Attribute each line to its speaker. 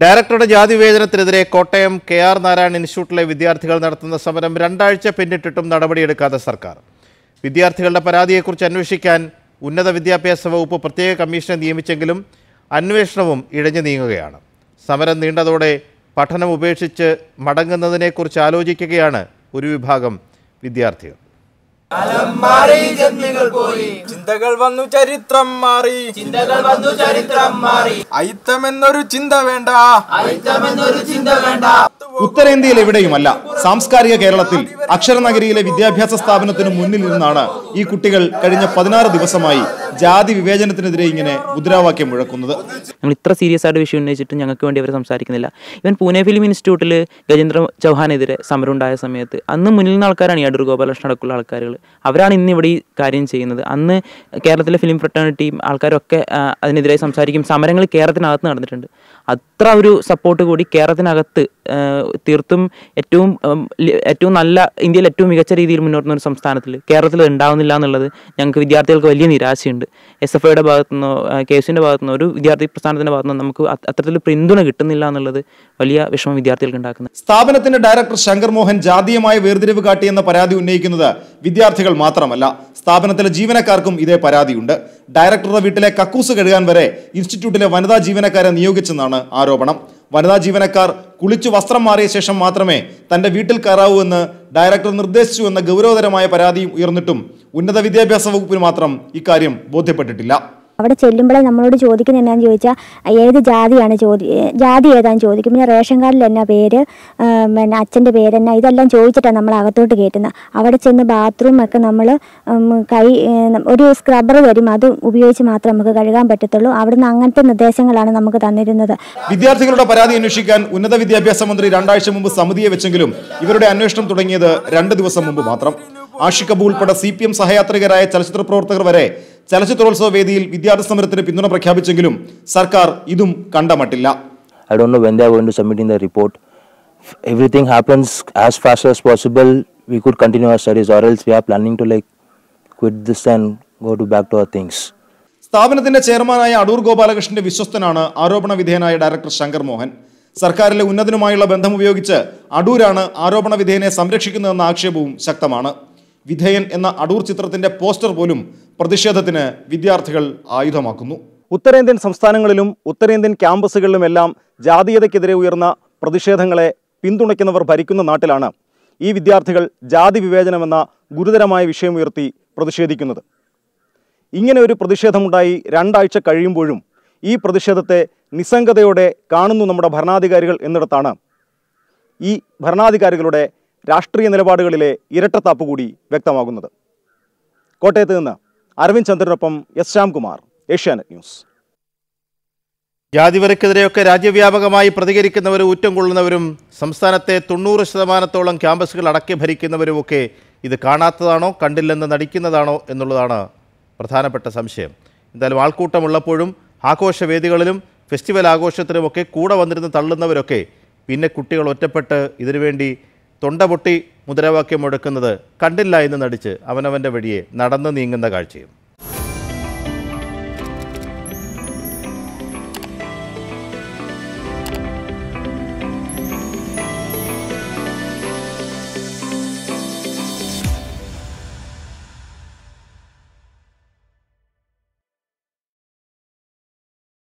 Speaker 1: ഡയറക്ടറുടെ ജാതി വിവേചനത്തിനെതിരെ കോട്ടയം കെ ആർ നാരായണ ഇൻസ്റ്റിറ്റ്യൂട്ടിലെ വിദ്യാർത്ഥികൾ നടത്തുന്ന സമരം രണ്ടാഴ്ച പിന്നിട്ടിട്ടും നടപടിയെടുക്കാത്ത സർക്കാർ വിദ്യാർത്ഥികളുടെ പരാതിയെക്കുറിച്ച് അന്വേഷിക്കാൻ ഉന്നത വിദ്യാഭ്യാസ വകുപ്പ് പ്രത്യേക കമ്മീഷനെ നിയമിച്ചെങ്കിലും അന്വേഷണവും ഇഴഞ്ഞു നീങ്ങുകയാണ് സമരം നീണ്ടതോടെ പഠനം ഉപേക്ഷിച്ച് മടങ്ങുന്നതിനെക്കുറിച്ച് ആലോചിക്കുകയാണ് ഒരു വിഭാഗം വിദ്യാർത്ഥികൾ
Speaker 2: പോയി ചിന്തകൾ വന്നു ചരിത്രം മാറി ചിന്തകൾ വന്നു ചരിത്രം മാറി അയിത്തമെന്നൊരു ചിന്ത വേണ്ട അയിത്തമെന്നൊരു ചിന്ത വേണ്ട
Speaker 3: ഉത്തരേന്ത്യയിൽ എവിടെയുമല്ല സാംസ്കാരിക കേരളത്തിൽ അക്ഷരനഗരിയിലെ വിദ്യാഭ്യാസ സ്ഥാപനത്തിനു മുന്നിൽ നിന്നാണ് ഈ കുട്ടികൾ കഴിഞ്ഞ പതിനാറ് ദിവസമായി ജാതി വിവേചനത്തിനെതിരെ ഇങ്ങനെ മുദ്രാവാക്യം മുഴക്കുന്നത്
Speaker 2: നമ്മൾ ഇത്ര സീരിയസ് ആയിട്ട് വിഷയം ഉന്നയിച്ചിട്ട് ഞങ്ങൾക്ക് വേണ്ടി അവർ സംസാരിക്കുന്നില്ല ഇവൻ പൂനെ ഫിലിം ഇൻസ്റ്റിറ്റ്യൂട്ടിൽ ഗജേന്ദ്ര ചൗഹാനെതിരെ സമരം ഉണ്ടായ സമയത്ത് അന്ന് മുന്നിൽ നിന്ന് ആൾക്കാരാണ് ഈ അടൂർ ഗോപാലകൃഷ്ണൻ അടക്കമുള്ള ആൾക്കാരുകൾ അവരാണ് ഇന്ന് ഇവിടെ ഈ കാര്യം ചെയ്യുന്നത് അന്ന് കേരളത്തിലെ ഫിലിം ഫ്രട്ടേണിറ്റിയും ആൾക്കാരൊക്കെ അതിനെതിരെ സംസാരിക്കും സമരങ്ങൾ കേരളത്തിനകത്ത് നടന്നിട്ടുണ്ട് അത്ര ഒരു സപ്പോർട്ട് കൂടി കേരളത്തിനകത്ത് തീർത്തും ഏറ്റവും ഏറ്റവും നല്ല ഇന്ത്യയിൽ ഏറ്റവും മികച്ച രീതിയിൽ മുന്നോട്ടുന്ന ഒരു സംസ്ഥാനത്തിൽ കേരളത്തിൽ ഉണ്ടാവുന്നില്ല എന്നുള്ളത് ഞങ്ങൾക്ക് വിദ്യാർത്ഥികൾക്ക് വലിയ നിരാശയുണ്ട് കിട്ടിയിട്ടുണ്ട് എസ് എഫ് ഐയുടെ നിന്നോ കെ ഭാഗത്തു നിന്നോ ഒരു വിദ്യാർത്ഥി പ്രസ്ഥാനത്തിൻ്റെ ഭാഗത്തുനിന്നോ നമുക്ക് അത്തരത്തിൽ പിന്തുണ കിട്ടുന്നില്ല എന്നുള്ളത് വലിയ വിഷമം വിദ്യാർത്ഥികൾക്ക് ഉണ്ടാക്കുന്നത്
Speaker 3: സ്ഥാപനത്തിന്റെ ഡയറക്ടർ ശങ്കർ മോഹൻ ജാതീയമായ വേർതിരിവ് കാട്ടിയെന്ന പരാതി ഉന്നയിക്കുന്നത് വിദ്യാർത്ഥികൾ മാത്രമല്ല സ്ഥാപനത്തിലെ ജീവനക്കാർക്കും ഇതേ പരാതിയുണ്ട് ഡയറക്ടറുടെ വീട്ടിലെ കക്കൂസ് കഴുകാൻ വരെ ഇൻസ്റ്റിറ്റ്യൂട്ടിലെ വനിതാ ജീവനക്കാരെ നിയോഗിച്ചെന്നാണ് ആരോപണം വനിതാ ജീവനക്കാർ കുളിച്ച് വസ്ത്രം മാറിയ ശേഷം മാത്രമേ തൻ്റെ വീട്ടിൽ കയറാവൂ എന്ന് ഡയറക്ടർ നിർദ്ദേശിച്ചു എന്ന ഗൗരവതരമായ പരാതിയും ഉയർന്നിട്ടും ഉന്നത വിദ്യാഭ്യാസ വകുപ്പിന് മാത്രം ഇക്കാര്യം ബോധ്യപ്പെട്ടിട്ടില്ല
Speaker 2: അവിടെ ചെല്ലുമ്പോഴേ നമ്മളോട് ചോദിക്കുന്ന എന്നാന്ന് ചോദിച്ചാൽ ഏത് ജാതിയാണ് ചോദി ജാതി ഏതാന്ന് ചോദിക്കും പിന്നെ റേഷൻ കാർഡിൽ എന്നാ പേര് പിന്നെ അച്ഛൻ്റെ എന്നാ ഇതെല്ലാം ചോദിച്ചിട്ടാണ് നമ്മൾ അകത്തോട്ട് കയറ്റുന്നത് അവിടെ ചെന്ന് ഒക്കെ നമ്മൾ കൈ ഒരു സ്ക്രബ്ബർ വരും അത് ഉപയോഗിച്ച് മാത്രം നമുക്ക് കഴുകാൻ പറ്റത്തുള്ളൂ അവിടുന്ന് അങ്ങനത്തെ നിർദ്ദേശങ്ങളാണ് നമുക്ക് തന്നിരുന്നത്
Speaker 3: വിദ്യാർത്ഥികളുടെ പരാതി അന്വേഷിക്കാൻ ഉന്നത വിദ്യാഭ്യാസ മന്ത്രി രണ്ടാഴ്ച മുമ്പ് സമിതിയെ വെച്ചെങ്കിലും ഇവരുടെ അന്വേഷണം തുടങ്ങിയത് രണ്ട് ദിവസം മുമ്പ് മാത്രം ആഷിഖബു ഉൾപ്പെടെ സി പി എം സഹയാത്രികരായ ചലച്ചിത്ര പ്രവർത്തകർ വരെ ചലച്ചിത്രോത്സവ വേദിയിൽ വിദ്യാർത്ഥി സമരത്തിന് പിന്തുണ പ്രഖ്യാപിച്ചെങ്കിലും സർക്കാർ ഇതും കണ്ടമട്ടില്ല
Speaker 2: I do know when to submit in the report സ്ഥാപനത്തിന്റെ
Speaker 3: ചെയർമാനായ അടൂർ ഗോപാലകൃഷ്ണന്റെ വിശ്വസ്തനാണ് ആരോപണ വിധേയനായ ഡയറക്ടർ ശങ്കർ മോഹൻ സർക്കാരിലെ ഉന്നതനുമായുള്ള ബന്ധം ഉപയോഗിച്ച് അടൂരാണ് ആരോപണ വിധേയനെ സംരക്ഷിക്കുന്നതെന്ന ആക്ഷേപവും ശക്തമാണ് വിധേയൻ എന്ന അടൂർ ചിത്രത്തിന്റെ പോസ്റ്റർ പോലും പ്രതിഷേധത്തിന് വിദ്യാർത്ഥികൾ ആയുധമാക്കുന്നു ഉത്തരേന്ത്യൻ സംസ്ഥാനങ്ങളിലും ഉത്തരേന്ത്യൻ ക്യാമ്പസുകളിലുമെല്ലാം ജാതീയതയ്ക്കെതിരെ ഉയർന്ന പ്രതിഷേധങ്ങളെ പിന്തുണയ്ക്കുന്നവർ ഭരിക്കുന്ന നാട്ടിലാണ് ഈ വിദ്യാർത്ഥികൾ ജാതി വിവേചനമെന്ന ഗുരുതരമായ വിഷയമുയർത്തി പ്രതിഷേധിക്കുന്നത് ഇങ്ങനെ ഒരു പ്രതിഷേധമുണ്ടായി രണ്ടാഴ്ച കഴിയുമ്പോഴും ഈ പ്രതിഷേധത്തെ നിസ്സംഗതയോടെ കാണുന്നു നമ്മുടെ ഭരണാധികാരികൾ എന്നിടത്താണ് ഈ ഭരണാധികാരികളുടെ രാഷ്ട്രീയ നിലപാടുകളിലെ ഇരട്ടത്താപ്പ് കൂടി വ്യക്തമാകുന്നത് കോട്ടയത്ത് നിന്ന് അരവിന്ദ് ചന്ദ്രനൊപ്പം എസ് ശ്യാംകുമാർ ഏഷ്യാനെറ്റ് ന്യൂസ് ജാതിവരക്കെതിരെയൊക്കെ
Speaker 1: രാജ്യവ്യാപകമായി പ്രതികരിക്കുന്നവരും ഊറ്റം കൊള്ളുന്നവരും സംസ്ഥാനത്തെ തൊണ്ണൂറ് ശതമാനത്തോളം ക്യാമ്പസുകൾ അടക്കി ഒക്കെ ഇത് കാണാത്തതാണോ കണ്ടില്ലെന്ന് നടിക്കുന്നതാണോ എന്നുള്ളതാണ് പ്രധാനപ്പെട്ട സംശയം എന്തായാലും ആൾക്കൂട്ടമുള്ളപ്പോഴും ആഘോഷവേദികളിലും ഫെസ്റ്റിവൽ ആഘോഷത്തിലുമൊക്കെ കൂടെ വന്നിരുന്ന് തള്ളുന്നവരൊക്കെ പിന്നെ കുട്ടികൾ ഒറ്റപ്പെട്ട് ഇതിനുവേണ്ടി തൊണ്ട പൊട്ടി മുദ്രാവാക്യം മുഴക്കുന്നത് കണ്ടില്ല എന്ന് നടിച്ച് അവനവൻ്റെ വഴിയെ നടന്നു നീങ്ങുന്ന കാഴ്ചയും